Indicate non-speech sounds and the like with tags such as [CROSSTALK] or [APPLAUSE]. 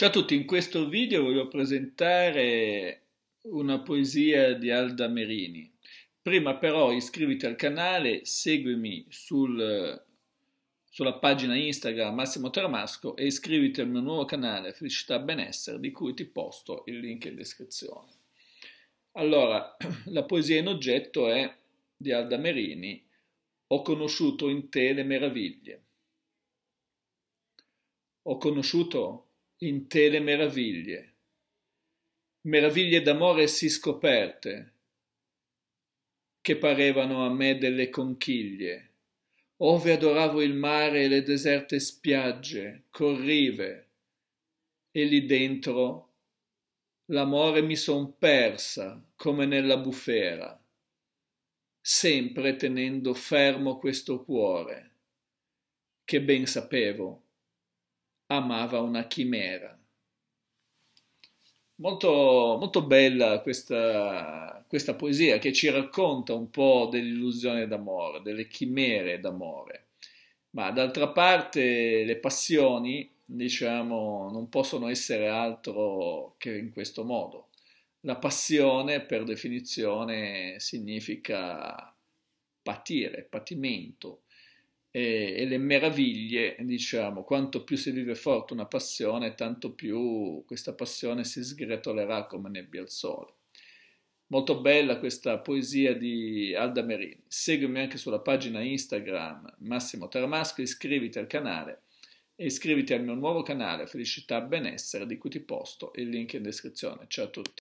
Ciao a tutti, in questo video voglio presentare una poesia di Alda Merini. Prima però iscriviti al canale, seguimi sul, sulla pagina Instagram Massimo Tramasco e iscriviti al mio nuovo canale Felicità Benessere di cui ti posto il link in descrizione. Allora, [CLEARS THROAT] la poesia in oggetto è di Alda Merini, Ho conosciuto in te le meraviglie. Ho conosciuto in te le meraviglie, meraviglie d'amore si scoperte, che parevano a me delle conchiglie, ove adoravo il mare e le deserte spiagge, corrive, e lì dentro l'amore mi son persa come nella bufera, sempre tenendo fermo questo cuore, che ben sapevo amava una chimera. Molto, molto bella questa, questa poesia che ci racconta un po' dell'illusione d'amore, delle chimere d'amore, ma d'altra parte le passioni, diciamo, non possono essere altro che in questo modo. La passione, per definizione, significa patire, patimento, e, e, le meraviglie, diciamo, quanto più si vive forte una passione, tanto più questa passione si sgretolerà come nebbia al sole. Molto bella questa poesia di Alda Merini. Seguimi anche sulla pagina Instagram Massimo Tarmasco, iscriviti al canale e iscriviti al mio nuovo canale Felicità Benessere di cui ti posto il link in descrizione. Ciao a tutti.